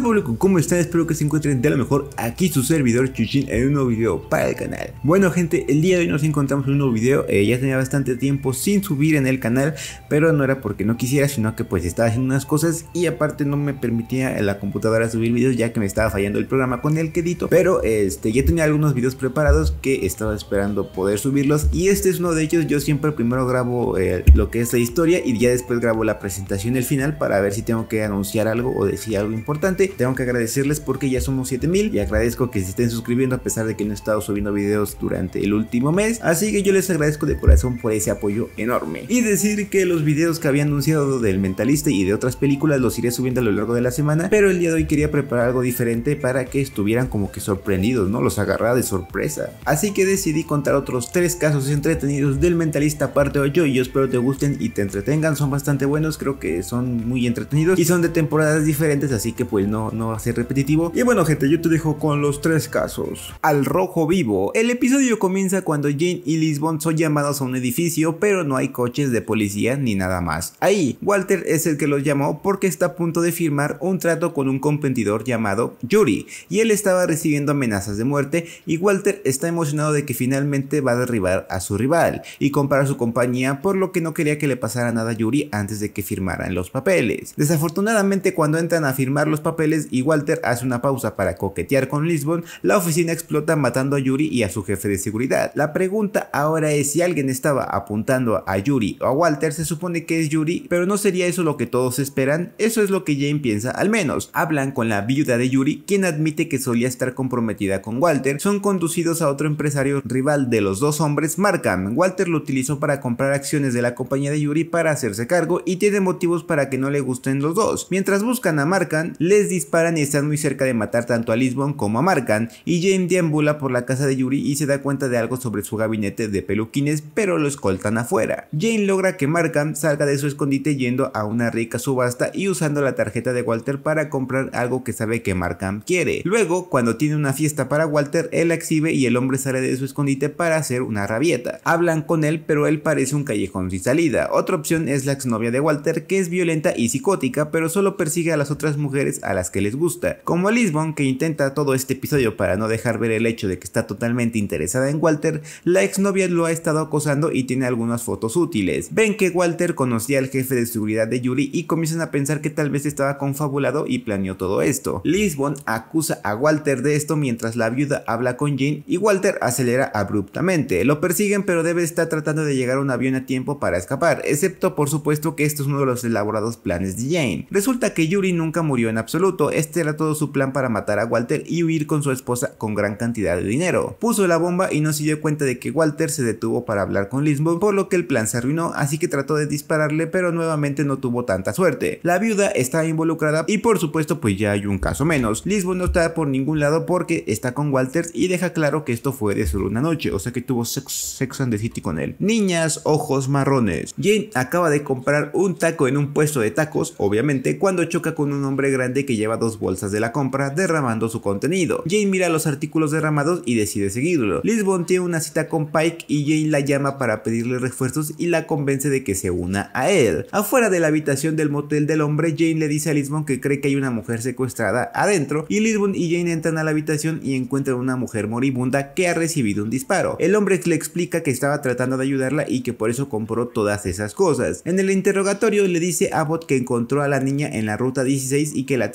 público, ¿cómo están? Espero que se encuentren de lo mejor aquí su servidor Chuchin en un nuevo video para el canal. Bueno gente, el día de hoy nos encontramos en un nuevo video, eh, ya tenía bastante tiempo sin subir en el canal, pero no era porque no quisiera, sino que pues estaba haciendo unas cosas y aparte no me permitía en la computadora subir videos ya que me estaba fallando el programa con el que edito, pero este, ya tenía algunos videos preparados que estaba esperando poder subirlos y este es uno de ellos, yo siempre primero grabo eh, lo que es la historia y ya después grabo la presentación, el final para ver si tengo que anunciar algo o decir algo importante tengo que agradecerles porque ya somos 7000 y agradezco que se estén suscribiendo a pesar de que no he estado subiendo videos durante el último mes. Así que yo les agradezco de corazón por ese apoyo enorme. Y decir que los videos que había anunciado del Mentalista y de otras películas los iré subiendo a lo largo de la semana, pero el día de hoy quería preparar algo diferente para que estuvieran como que sorprendidos, ¿no? Los agarraba de sorpresa. Así que decidí contar otros 3 casos entretenidos del Mentalista aparte 8 y yo espero te gusten y te entretengan. Son bastante buenos, creo que son muy entretenidos y son de temporadas diferentes, así que pues no, va a ser repetitivo. Y bueno, gente, yo te dejo con los tres casos. Al rojo vivo. El episodio comienza cuando Jane y Lisbon son llamados a un edificio, pero no hay coches de policía ni nada más. Ahí, Walter es el que los llamó porque está a punto de firmar un trato con un competidor llamado Yuri, y él estaba recibiendo amenazas de muerte, y Walter está emocionado de que finalmente va a derribar a su rival y comprar su compañía, por lo que no quería que le pasara nada a Yuri antes de que firmaran los papeles. Desafortunadamente, cuando entran a firmar los papeles, y Walter hace una pausa para coquetear con Lisbon, la oficina explota matando a Yuri y a su jefe de seguridad. La pregunta ahora es si alguien estaba apuntando a Yuri o a Walter, se supone que es Yuri, pero no sería eso lo que todos esperan, eso es lo que Jane piensa al menos. Hablan con la viuda de Yuri, quien admite que solía estar comprometida con Walter, son conducidos a otro empresario rival de los dos hombres, Markham. Walter lo utilizó para comprar acciones de la compañía de Yuri para hacerse cargo y tiene motivos para que no le gusten los dos. Mientras buscan a Markham, les disparan y están muy cerca de matar tanto a Lisbon como a Markham y Jane deambula por la casa de Yuri y se da cuenta de algo sobre su gabinete de peluquines, pero lo escoltan afuera. Jane logra que Markham salga de su escondite yendo a una rica subasta y usando la tarjeta de Walter para comprar algo que sabe que Markham quiere. Luego, cuando tiene una fiesta para Walter, él la exhibe y el hombre sale de su escondite para hacer una rabieta. Hablan con él, pero él parece un callejón sin salida. Otra opción es la exnovia de Walter, que es violenta y psicótica, pero solo persigue a las otras mujeres a las que les gusta, como Lisbon que intenta todo este episodio para no dejar ver el hecho de que está totalmente interesada en Walter, la exnovia lo ha estado acosando y tiene algunas fotos útiles. Ven que Walter conocía al jefe de seguridad de Yuri y comienzan a pensar que tal vez estaba confabulado y planeó todo esto. Lisbon acusa a Walter de esto mientras la viuda habla con Jane... y Walter acelera abruptamente. Lo persiguen pero debe estar tratando de llegar a un avión a tiempo para escapar, excepto por supuesto que esto es uno de los elaborados planes de Jane. Resulta que Yuri nunca murió en absoluto este era todo su plan para matar a Walter y huir con su esposa con gran cantidad de dinero. Puso la bomba y no se dio cuenta de que Walter se detuvo para hablar con Lisbon, por lo que el plan se arruinó, así que trató de dispararle, pero nuevamente no tuvo tanta suerte. La viuda está involucrada y por supuesto pues ya hay un caso menos. Lisbon no está por ningún lado porque está con Walter y deja claro que esto fue de solo una noche, o sea que tuvo sex, sex and the City con él. Niñas, ojos marrones. Jane acaba de comprar un taco en un puesto de tacos, obviamente, cuando choca con un hombre grande que lleva dos bolsas de la compra derramando su contenido. Jane mira los artículos derramados y decide seguirlo. Lisbon tiene una cita con Pike y Jane la llama para pedirle refuerzos y la convence de que se una a él. Afuera de la habitación del motel del hombre, Jane le dice a Lisbon que cree que hay una mujer secuestrada adentro y Lisbon y Jane entran a la habitación y encuentran una mujer moribunda que ha recibido un disparo. El hombre le explica que estaba tratando de ayudarla y que por eso compró todas esas cosas. En el interrogatorio le dice a Abbott que encontró a la niña en la ruta 16 y que la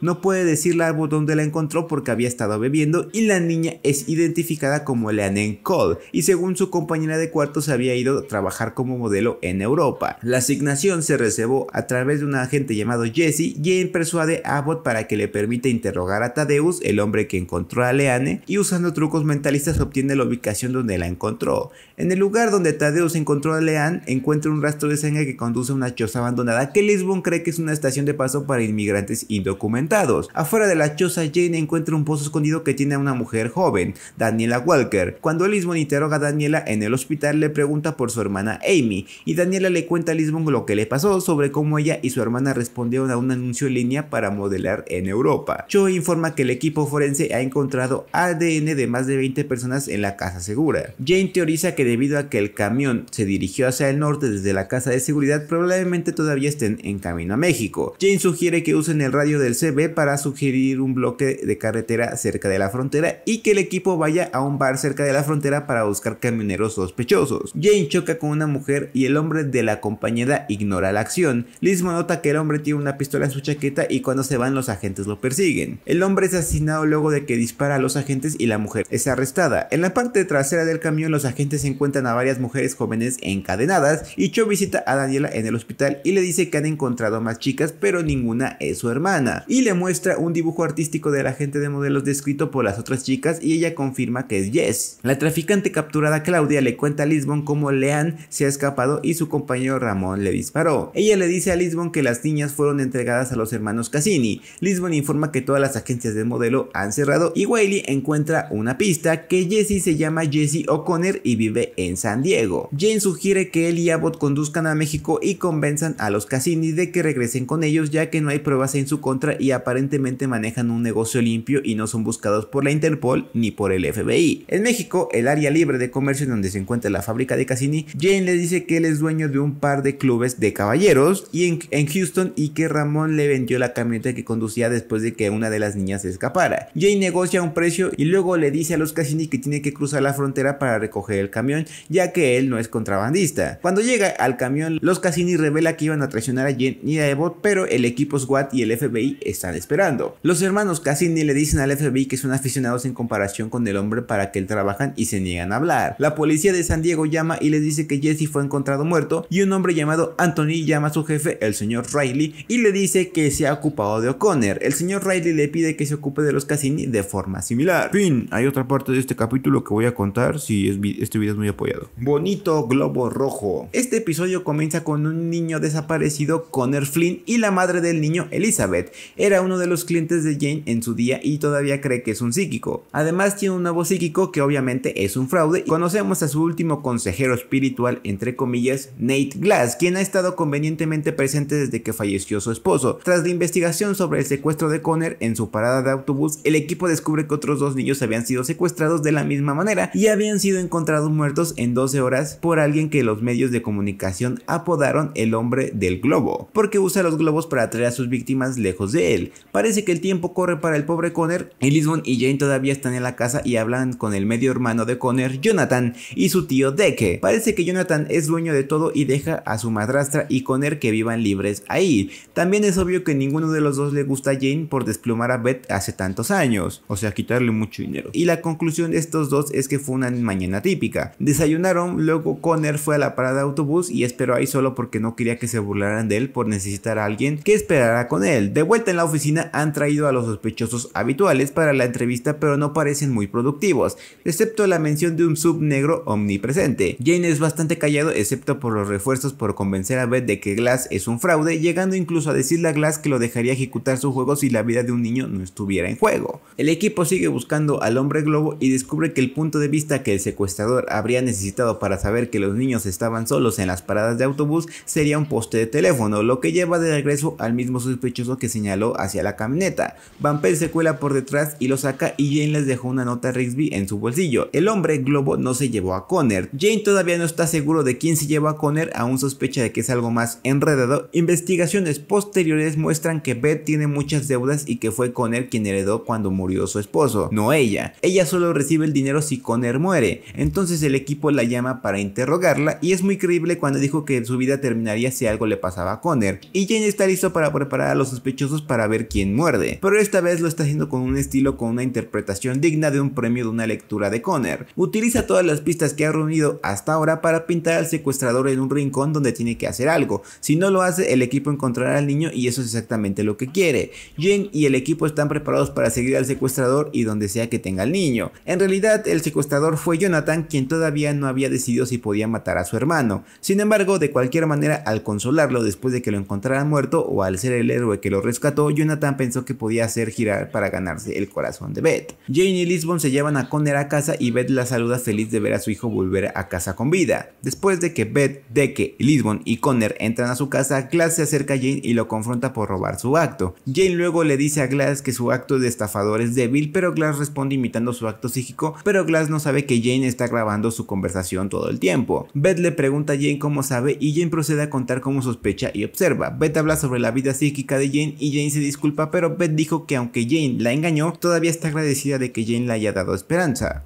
no puede decir Abbott dónde la encontró porque había estado bebiendo y la niña es identificada como Leanne Cole y según su compañera de cuarto se había ido a trabajar como modelo en Europa. La asignación se reservó a través de un agente llamado Jesse y persuade a Abbott para que le permita interrogar a Tadeus, el hombre que encontró a Leanne, y usando trucos mentalistas obtiene la ubicación donde la encontró. En el lugar donde Tadeus encontró a Leanne, encuentra un rastro de sangre que conduce a una choza abandonada que Lisbon cree que es una estación de paso para inmigrantes indocumentados. Afuera de la choza, Jane encuentra un pozo escondido que tiene a una mujer joven, Daniela Walker. Cuando Lisbon interroga a Daniela en el hospital, le pregunta por su hermana Amy, y Daniela le cuenta a Lisbon lo que le pasó sobre cómo ella y su hermana respondieron a un anuncio en línea para modelar en Europa. Joe informa que el equipo forense ha encontrado ADN de más de 20 personas en la casa segura. Jane teoriza que debido a que el camión se dirigió hacia el norte desde la casa de seguridad, probablemente todavía estén en camino a México. Jane sugiere que usen el radio del CB para sugerir un bloque de carretera cerca de la frontera y que el equipo vaya a un bar cerca de la frontera para buscar camioneros sospechosos. Jane choca con una mujer y el hombre de la compañera ignora la acción. Lismo nota que el hombre tiene una pistola en su chaqueta y cuando se van los agentes lo persiguen. El hombre es asesinado luego de que dispara a los agentes y la mujer es arrestada. En la parte trasera del camión los agentes encuentran a varias mujeres jóvenes encadenadas y Cho visita a Daniela en el hospital y le dice que han encontrado más chicas pero ninguna es su hermana y le muestra un dibujo artístico de la agente de modelos descrito por las otras chicas y ella confirma que es Jess. La traficante capturada Claudia le cuenta a Lisbon cómo Leanne se ha escapado y su compañero Ramón le disparó. Ella le dice a Lisbon que las niñas fueron entregadas a los hermanos Cassini. Lisbon informa que todas las agencias de modelo han cerrado y Wiley encuentra una pista que Jesse se llama Jesse O'Connor y vive en San Diego. Jane sugiere que él y Abbott conduzcan a México y convenzan a los Cassini de que regresen con ellos ya que no hay pruebas en su contra y aparentemente manejan un negocio limpio y no son buscados por la Interpol ni por el FBI. En México, el área libre de comercio en donde se encuentra la fábrica de Cassini, Jane le dice que él es dueño de un par de clubes de caballeros y en, Houston y que Ramón le vendió la camioneta que conducía después de que una de las niñas escapara. Jane negocia un precio y luego le dice a los Cassini que tiene que cruzar la frontera para recoger el camión ya que él no es contrabandista. Cuando llega al camión, los Cassini revela que iban a traicionar a Jane y a Evo, pero el equipo SWAT y el FBI están esperando. Los hermanos Cassini le dicen al FBI que son aficionados en comparación con el hombre para que él trabajan y se niegan a hablar. La policía de San Diego llama y les dice que Jesse fue encontrado muerto y un hombre llamado Anthony llama a su jefe, el señor Riley, y le dice que se ha ocupado de O'Connor. El señor Riley le pide que se ocupe de los Cassini de forma similar. Fin, hay otra parte de este capítulo que voy a contar si este video es muy apoyado. Bonito globo rojo. Este episodio comienza con un niño desaparecido, Connor Flynn, y la madre del niño, Elizabeth. Era uno de los clientes de Jane en su día y todavía cree que es un psíquico. Además tiene un nuevo psíquico que obviamente es un fraude y conocemos a su último consejero espiritual, entre comillas, Nate Glass, quien ha estado convenientemente presente desde que falleció su esposo. Tras la investigación sobre el secuestro de Connor en su parada de autobús, el equipo descubre que otros dos niños habían sido secuestrados de la misma manera y habían sido encontrados muertos en 12 horas por alguien que los medios de comunicación apodaron el hombre del globo, porque usa los globos para atraer a sus víctimas lejos de él. Parece que el tiempo corre para el pobre Connor. Lisbon y Jane todavía están en la casa y hablan con el medio hermano de Connor, Jonathan, y su tío Deke. Parece que Jonathan es dueño de todo y deja a su madrastra y Connor que vivan libres ahí. También es obvio que ninguno de los dos le gusta a Jane por desplumar a Beth hace tantos años, o sea, quitarle mucho dinero. Y la conclusión de estos dos es que fue una mañana típica. Desayunaron, luego Connor fue a la parada de autobús y esperó ahí solo porque no quería que se burlaran de él por necesitar a alguien que esperara con él. De vuelta en la oficina han traído a los sospechosos habituales para la entrevista pero no parecen muy productivos, excepto la mención de un sub negro omnipresente. Jane es bastante callado excepto por los refuerzos por convencer a Beth de que Glass es un fraude, llegando incluso a decirle a Glass que lo dejaría ejecutar su juego si la vida de un niño no estuviera en juego. El equipo sigue buscando al hombre globo y descubre que el punto de vista que el secuestrador habría necesitado para saber que los niños estaban solos en las paradas de autobús sería un poste de teléfono, lo que lleva de regreso al mismo sospechoso que señaló hacia la camioneta. Van se cuela por detrás y lo saca y Jane les dejó una nota a Rigsby en su bolsillo. El hombre globo no se llevó a Conner. Jane todavía no está seguro de quién se llevó a Connor, aún sospecha de que es algo más enredado. Investigaciones posteriores muestran que Beth tiene muchas deudas y que fue Connor quien heredó cuando murió su esposo, no ella. Ella solo recibe el dinero si Connor muere. Entonces el equipo la llama para interrogarla y es muy creíble cuando dijo que su vida terminaría si algo le pasaba a Conner. Y Jane está listo para preparar a los sospechosos para ver quién muerde, pero esta vez lo está haciendo con un estilo con una interpretación digna de un premio de una lectura de Conner. Utiliza todas las pistas que ha reunido hasta ahora para pintar al secuestrador en un rincón donde tiene que hacer algo. Si no lo hace, el equipo encontrará al niño y eso es exactamente lo que quiere. Jen y el equipo están preparados para seguir al secuestrador y donde sea que tenga el niño. En realidad, el secuestrador fue Jonathan quien todavía no había decidido si podía matar a su hermano. Sin embargo, de cualquier manera, al consolarlo después de que lo encontraran muerto o al ser el héroe que lo rescató, Jonathan pensó que podía hacer girar para ganarse el corazón de Beth. Jane y Lisbon se llevan a Connor a casa y Beth la saluda feliz de ver a su hijo volver a casa con vida. Después de que Beth, Deke, Lisbon y Connor entran a su casa, Glass se acerca a Jane y lo confronta por robar su acto. Jane luego le dice a Glass que su acto de estafador es débil, pero Glass responde imitando su acto psíquico, pero Glass no sabe que Jane está grabando su conversación todo el tiempo. Beth le pregunta a Jane cómo sabe y Jane procede a contar cómo sospecha y observa. Beth habla sobre la vida psíquica de Jane y Jane se disculpa, pero Beth dijo que aunque Jane la engañó, todavía está agradecida de que Jane le haya dado esperanza.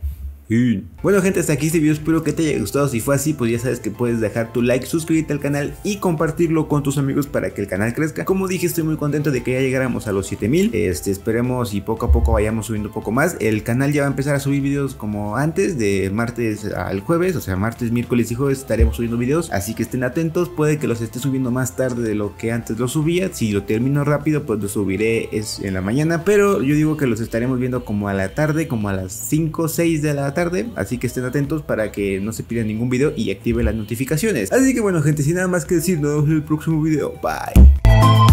Bueno gente, hasta aquí este video, espero que te haya gustado, si fue así pues ya sabes que puedes dejar tu like, suscribirte al canal y compartirlo con tus amigos para que el canal crezca. Como dije estoy muy contento de que ya llegáramos a los 7000, este, esperemos y poco a poco vayamos subiendo un poco más. El canal ya va a empezar a subir videos como antes, de martes al jueves, o sea martes, miércoles y jueves estaremos subiendo videos, así que estén atentos, puede que los esté subiendo más tarde de lo que antes los subía, si lo termino rápido pues lo subiré es en la mañana, pero yo digo que los estaremos viendo como a la tarde, como a las 5 6 de la tarde así que estén atentos para que no se pierdan ningún video y activen las notificaciones. Así que bueno gente, sin nada más que decir, nos vemos en el próximo video. Bye.